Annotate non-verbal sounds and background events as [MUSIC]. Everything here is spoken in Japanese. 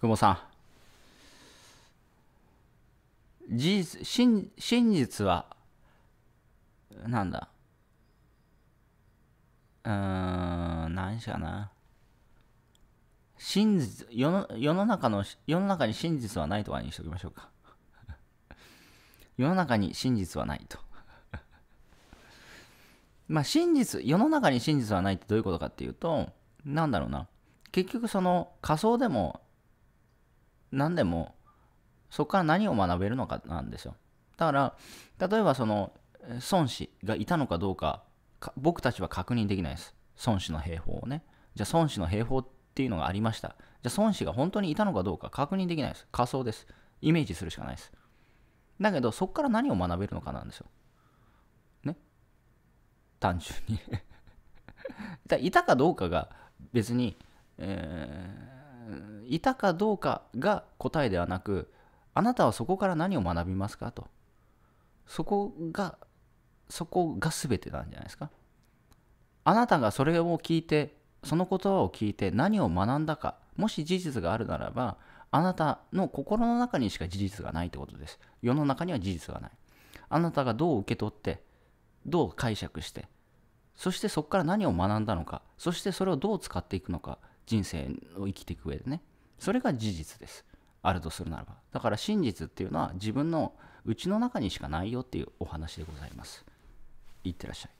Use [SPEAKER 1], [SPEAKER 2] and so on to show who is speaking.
[SPEAKER 1] 久保さん事実真真実はなんだうーん何しかな真実世の世の中の世の中に真実はないとかにしておきましょうか [LAUGHS] 世の中に真実はないと [LAUGHS] まあ真実世の中に真実はないってどういうことかっていうとなんだろうな結局その仮想でも何でもそこから何を学べるのかなんですよだから例えばその孫子がいたのかどうか僕たちは確認できないです孫子の兵法をねじゃあ孫子の兵法っていうのがありましたじゃあ孫子が本当にいたのかどうか確認できないです仮想ですイメージするしかないですだけどそこから何を学べるのかなんですよね単純に [LAUGHS] いたかどうかが別に、えいたかどうかが答えではなくあなたはそこから何を学びますかとそこがそこが全てなんじゃないですかあなたがそれを聞いてその言葉を聞いて何を学んだかもし事実があるならばあなたの心の中にしか事実がないってことです世の中には事実がないあなたがどう受け取ってどう解釈してそしてそこから何を学んだのかそしてそれをどう使っていくのか人生を生きていく上でねそれが事実ですあるとするならばだから真実っていうのは自分のうちの中にしかないよっていうお話でございますいってらっしゃい